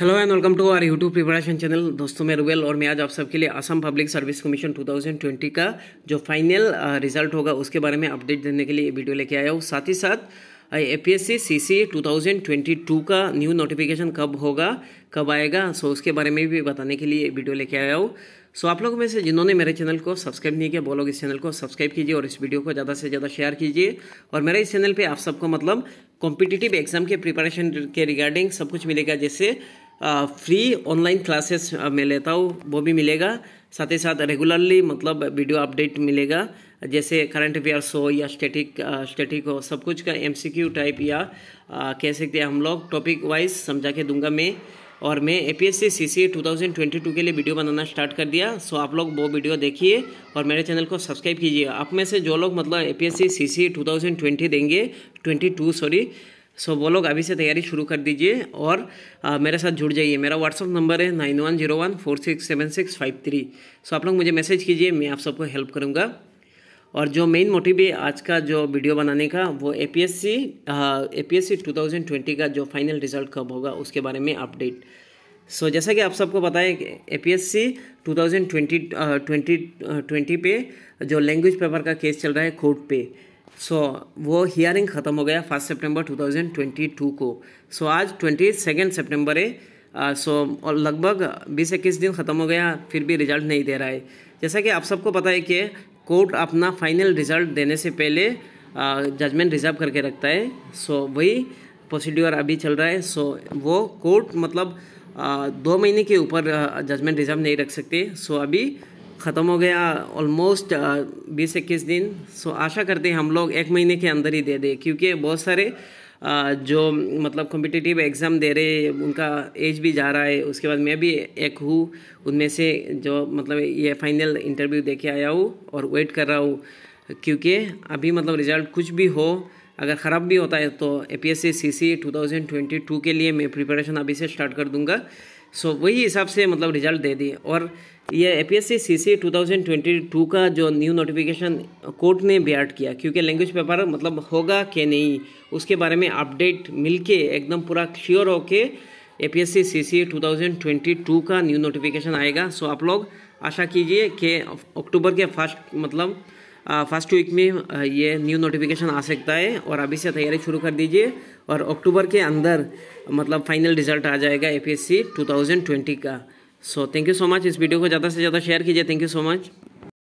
hello and welcome to our YouTube preparation channel दोस्तों मैं रुबेल और मैं आज आप सबके लिए असम पब्लिक सर्विस कमीशन 2020 का जो फाइनल रिजल्ट uh, होगा उसके बारे में अपडेट देने के लिए वीडियो लेके आया हूँ साथ ही साथ A P S C C C two का न्यू नोटिफिकेशन कब होगा कब आएगा सो उसके बारे में भी बताने के लिए वीडियो लेके आया हूँ सो आप लोगों में से जिन्होंने मेरे चैनल को सब्सक्राइब नहीं किया वो लोग इस चैनल को सब्सक्राइब कीजिए और इस वीडियो को ज़्यादा से ज़्यादा शेयर कीजिए और मेरे इस चैनल पे आप सबको मतलब कॉम्पिटिटिव एग्जाम के प्रिपरेशन के रिगार्डिंग सब कुछ मिलेगा जैसे फ्री ऑनलाइन क्लासेस मैं लेता हूँ वो भी मिलेगा साथ ही साथ रेगुलरली मतलब वीडियो अपडेट मिलेगा जैसे करंट अफेयर्स हो या स्टेटिक स्टेटिक हो सब कुछ का एमसीक्यू टाइप या आ, कह सकते हैं हम लोग टॉपिक वाइज समझा के दूंगा मैं और मैं ए पी एस सी सी सी के लिए वीडियो बनाना स्टार्ट कर दिया सो आप लोग वो वीडियो देखिए और मेरे चैनल को सब्सक्राइब कीजिए आप में से जो लोग मतलब ए पी एस सी सी सी देंगे 22 सॉरी सो वो लोग अभी से तैयारी शुरू कर दीजिए और आ, मेरे साथ जुड़ जाइए मेरा व्हाट्सअप नंबर है nine one zero one four six seven six five three so आप लोग मुझे मैसेज कीजिए मैं आप सबको हेल्प करूँगा और जो मेन मोटिव है आज का जो वीडियो बनाने का वो A P S C A P S C two thousand twenty का जो फाइनल रिजल्ट कब होगा उसके बारे में अपडेट सो so, जैसा कि आप सबको पता है कि A P S C two thousand twenty twenty twenty पे जो लैंग्वेज पेपर का केस चल रहा है कोर्ट पे सो so, वो हियरिंग ख़त्म हो गया फर्स्ट सितंबर 2022 को सो so, आज ट्वेंटी सेकेंड सेप्टेम्बर है सो और लगभग बीस इक्कीस दिन ख़त्म हो गया फिर भी रिजल्ट नहीं दे रहा है जैसा कि आप सबको पता है कि कोर्ट अपना फाइनल रिजल्ट देने से पहले जजमेंट रिजर्व करके रखता है सो so, वही प्रोसीड्योर अभी चल रहा है सो so, वो कोर्ट मतलब दो महीने के ऊपर जजमेंट रिजर्व नहीं रख सकते सो so, अभी ख़त्म हो गया ऑलमोस्ट uh, बीस इक्कीस दिन सो आशा करते हैं हम लोग एक महीने के अंदर ही दे दें क्योंकि बहुत सारे uh, जो मतलब कॉम्पिटिटिव एग्ज़ाम दे रहे उनका एज भी जा रहा है उसके बाद मैं भी एक हूँ उनमें से जो मतलब ये फाइनल इंटरव्यू दे के आया हूँ और वेट कर रहा हूँ क्योंकि अभी मतलब रिज़ल्ट कुछ भी हो अगर ख़राब भी होता है तो A P S C C C two thousand twenty two के लिए मैं प्रिपरेशन अभी से स्टार्ट कर दूंगा सो वही हिसाब से मतलब रिज़ल्ट दे दिए और ये A P S C C C two thousand twenty two का जो न्यू नोटिफिकेशन कोर्ट ने बेआर्ट किया क्योंकि लैंग्वेज पेपर मतलब होगा कि नहीं उसके बारे में अपडेट मिलके एकदम पूरा श्योर होके A P S C C C two thousand twenty two का न्यू नोटिफिकेशन आएगा सो आप लोग आशा कीजिए कि अक्टूबर के फर्स्ट मतलब फर्स्ट वीक में ये न्यू नोटिफिकेशन आ सकता है और अभी से तैयारी शुरू कर दीजिए और अक्टूबर के अंदर मतलब फाइनल रिजल्ट आ जाएगा A P S C two thousand twenty का so thank you so much इस वीडियो को ज़्यादा से ज़्यादा शेयर कीजिए थैंक यू सो मच